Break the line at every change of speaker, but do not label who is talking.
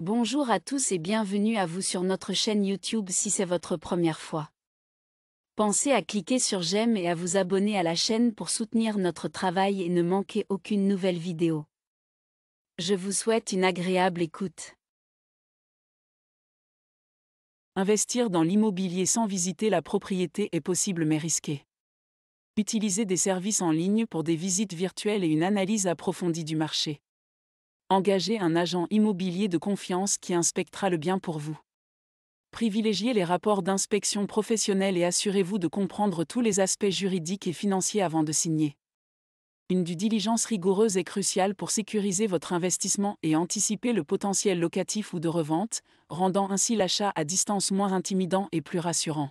Bonjour à tous et bienvenue à vous sur notre chaîne YouTube si c'est votre première fois. Pensez à cliquer sur j'aime et à vous abonner à la chaîne pour soutenir notre travail et ne manquer aucune nouvelle vidéo. Je vous souhaite une agréable écoute.
Investir dans l'immobilier sans visiter la
propriété est possible mais risqué. Utilisez des services en ligne pour des visites virtuelles et une analyse approfondie du marché. Engagez un agent immobilier de confiance qui inspectera le bien pour vous. Privilégiez les rapports d'inspection professionnels et assurez-vous de comprendre tous les aspects juridiques et financiers avant de signer. Une due diligence rigoureuse est cruciale pour sécuriser votre investissement et anticiper le potentiel locatif ou de revente, rendant ainsi l'achat à distance moins intimidant et plus rassurant.